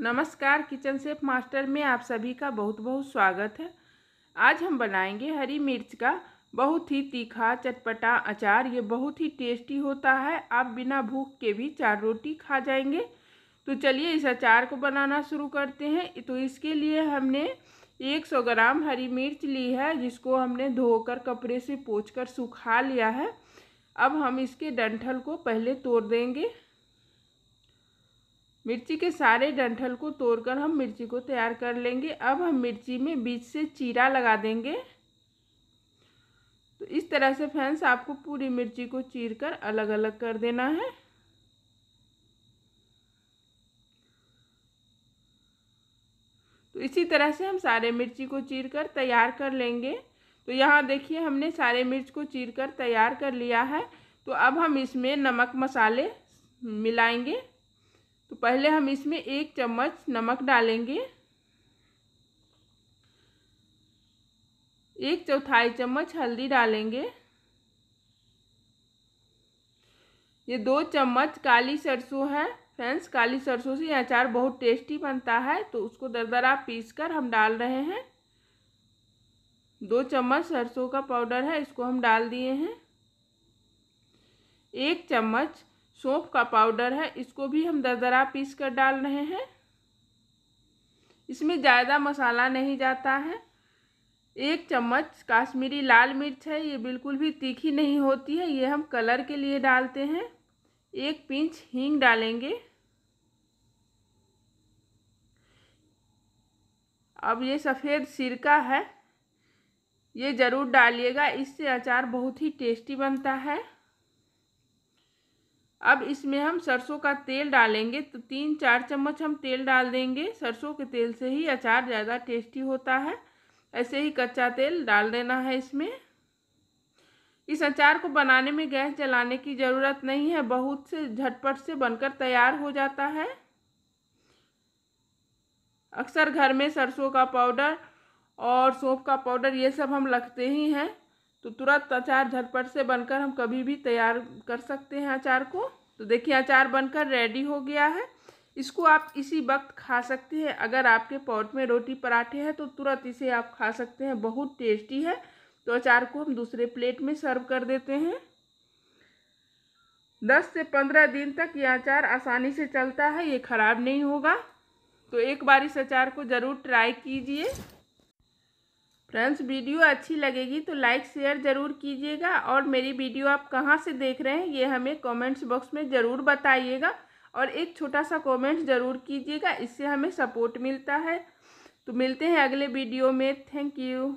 नमस्कार kitchen safe master में आप सभी का बहुत बहुत स्वागत है आज हम बनाएंगे हरी मिर्च का बहुत ही तीखा चटपटा अचार ये बहुत ही टेस्टी होता है आप बिना भूख के भी चार रोटी खा जाएंगे तो चलिए इस अचार को बनाना शुरू करते हैं तो इसके लिए हमने 100 ग्राम हरी मिर्च ली है जिसको हमने धोकर कपड़े से पोछ सुखा लिया है अब हम इसके डंठल को पहले तोड़ देंगे मिर्ची के सारे डंठल को तोड़कर हम मिर्ची को तैयार कर लेंगे अब हम मिर्ची में बीच से चीरा लगा देंगे तो इस तरह से फ्रेंड्स आपको पूरी मिर्ची को चीर कर अलग अलग कर देना है तो इसी तरह से हम सारे मिर्ची को चीर कर तैयार कर लेंगे तो यहाँ देखिए हमने सारे मिर्च को चीर कर तैयार कर लिया है तो अब हम इसमें नमक मसाले मिलाएंगे तो पहले हम इसमें एक चम्मच नमक डालेंगे एक चौथाई चम्मच हल्दी डालेंगे ये दो चम्मच काली सरसों है फ्रेंड्स काली सरसों से यह अचार बहुत टेस्टी बनता है तो उसको दरदरा पीस कर हम डाल रहे हैं दो चम्मच सरसों का पाउडर है इसको हम डाल दिए हैं एक चम्मच सौंफ का पाउडर है इसको भी हम दरदरा पीस कर डाल रहे हैं इसमें ज़्यादा मसाला नहीं जाता है एक चम्मच काश्मीरी लाल मिर्च है ये बिल्कुल भी तीखी नहीं होती है ये हम कलर के लिए डालते हैं एक पिंच हींग डालेंगे अब ये सफ़ेद सिरका है ये ज़रूर डालिएगा इससे अचार बहुत ही टेस्टी बनता है अब इसमें हम सरसों का तेल डालेंगे तो तीन चार चम्मच हम तेल डाल देंगे सरसों के तेल से ही अचार ज़्यादा टेस्टी होता है ऐसे ही कच्चा तेल डाल देना है इसमें इस अचार को बनाने में गैस जलाने की ज़रूरत नहीं है बहुत से झटपट से बनकर तैयार हो जाता है अक्सर घर में सरसों का पाउडर और सौंफ का पाउडर ये सब हम लगते ही हैं तो तुरंत अचार झटपट से बनकर हम कभी भी तैयार कर सकते हैं अचार को तो देखिए अचार बनकर रेडी हो गया है इसको आप इसी वक्त खा सकते हैं अगर आपके पॉट में रोटी पराठे हैं तो तुरंत इसे आप खा सकते हैं बहुत टेस्टी है तो अचार को हम दूसरे प्लेट में सर्व कर देते हैं दस से पंद्रह दिन तक ये अचार आसानी से चलता है ये ख़राब नहीं होगा तो एक बार इस अचार को ज़रूर ट्राई कीजिए फ्रेंड्स वीडियो अच्छी लगेगी तो लाइक शेयर ज़रूर कीजिएगा और मेरी वीडियो आप कहाँ से देख रहे हैं ये हमें कमेंट्स बॉक्स में ज़रूर बताइएगा और एक छोटा सा कमेंट ज़रूर कीजिएगा इससे हमें सपोर्ट मिलता है तो मिलते हैं अगले वीडियो में थैंक यू